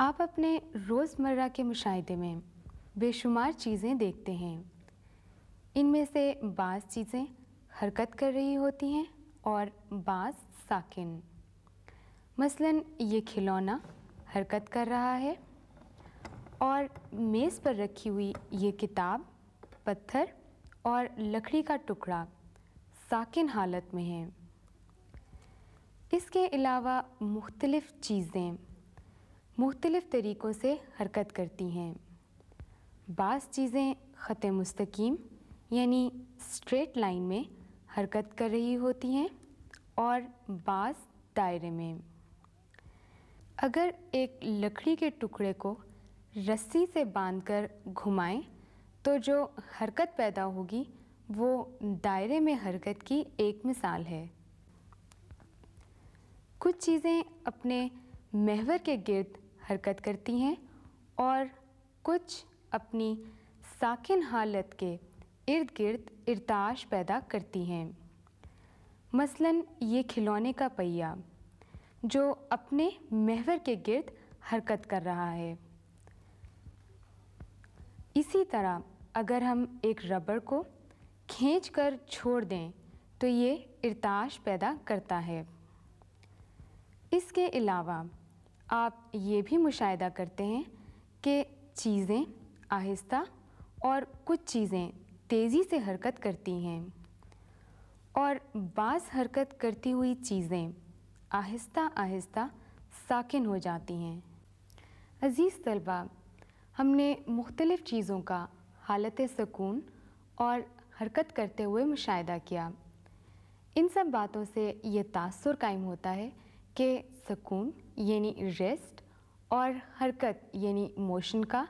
आप अपने रोज़मर्रा के मुशाहदे में बेशुमार चीज़ें देखते हैं इनमें से बाज़ चीज़ें हरकत कर रही होती हैं और बाज़ साकिन मसलन ये खिलौना हरकत कर रहा है और मेज़ पर रखी हुई ये किताब पत्थर और लकड़ी का टुकड़ा साकिन हालत में है इसके अलावा मुख्तलफ़ चीज़ें मुख्तलिफ़ तरीक़ों से हरकत करती हैं बाज़ चीज़ें ख़त मस्तकीम यानी स्ट्रेट लाइन में हरकत कर रही होती हैं और बाज़ दायरे में अगर एक लकड़ी के टुकड़े को रस्सी से बांधकर घुमाएं तो जो हरकत पैदा होगी वो दायरे में हरकत की एक मिसाल है कुछ चीज़ें अपने महवर के गिर्द हरकत करती हैं और कुछ अपनी साकिन हालत के इर्द गिर्द इरताश पैदा करती हैं मसलन ये खिलौने का पहिया जो अपने महवर के गिर्द हरकत कर रहा है इसी तरह अगर हम एक रबर को खींच कर छोड़ दें तो ये इरताश पैदा करता है इसके अलावा आप ये भी मुशाहिदा करते हैं कि चीज़ें आहिस्ता और कुछ चीज़ें तेज़ी से हरकत करती हैं और बास हरकत करती हुई चीज़ें आहिस्ता आहिस्ता साकिन हो जाती हैं अज़ीज़ तलबा हमने मुख्तलिफ़ चीज़ों का हालत सकून और हरकत करते हुए मुशाह किया इन सब बातों से ये तासर कायम होता है के सकून यानी रेस्ट और हरकत यानी मोशन का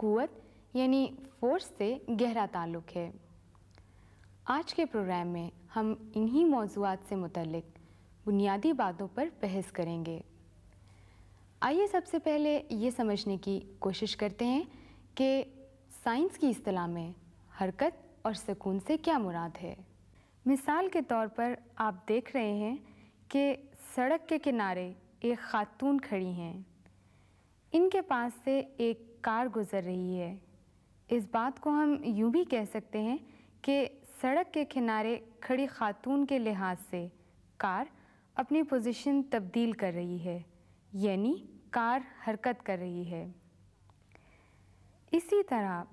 कुत यानी फोर्स से गहरा ताल्लुक़ है आज के प्रोग्राम में हम इन्हीं मौजूद से मुतलक बुनियादी बातों पर बहस करेंगे आइए सबसे पहले ये समझने की कोशिश करते हैं कि साइंस की अतलाह में हरकत और सकून से क्या मुराद है मिसाल के तौर पर आप देख रहे हैं कि सड़क के किनारे एक खातून खड़ी हैं इनके पास से एक कार गुज़र रही है इस बात को हम यूँ भी कह सकते हैं कि सड़क के किनारे खड़ी खातून के लिहाज से कार अपनी पोजीशन तब्दील कर रही है यानी कार हरकत कर रही है इसी तरह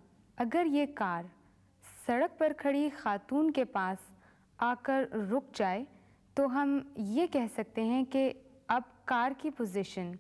अगर ये कार सड़क पर खड़ी खातून के पास आकर रुक जाए तो हम ये कह सकते हैं कि अब कार की पोजीशन